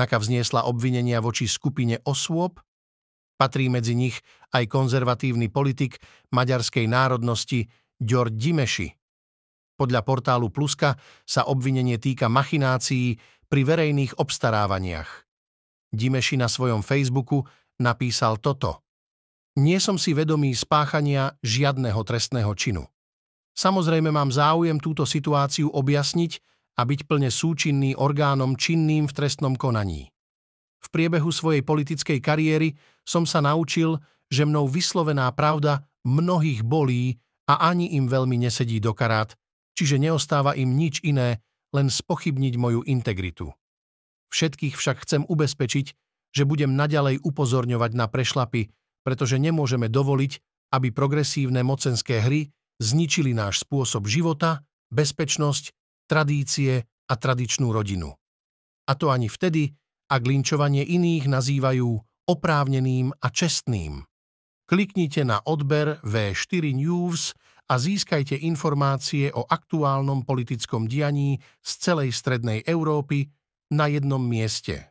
NAKA vzniesla obvinenia voči skupine osôb, patrí medzi nich aj konzervatívny politik maďarskej národnosti Ďor Dimeši. Podľa portálu Pluska sa obvinenie týka machinácií pri verejných obstarávaniach. Dimeši na svojom Facebooku napísal toto. Nie som si vedomý spáchania žiadneho trestného činu. Samozrejme mám záujem túto situáciu objasniť a byť plne súčinný orgánom činným v trestnom konaní. V priebehu svojej politickej kariéry som sa naučil, že mnou vyslovená pravda mnohých bolí a ani im veľmi nesedí do karát, čiže neostáva im nič iné, len spochybniť moju integritu. Všetkých však chcem ubezpečiť, že budem naďalej upozorňovať na prešlapy, pretože nemôžeme dovoliť, aby progresívne mocenské hry zničili náš spôsob života, bezpečnosť tradície a tradičnú rodinu. A to ani vtedy, ak linčovanie iných nazývajú oprávneným a čestným. Kliknite na odber V4 News a získajte informácie o aktuálnom politickom dianí z celej strednej Európy na jednom mieste.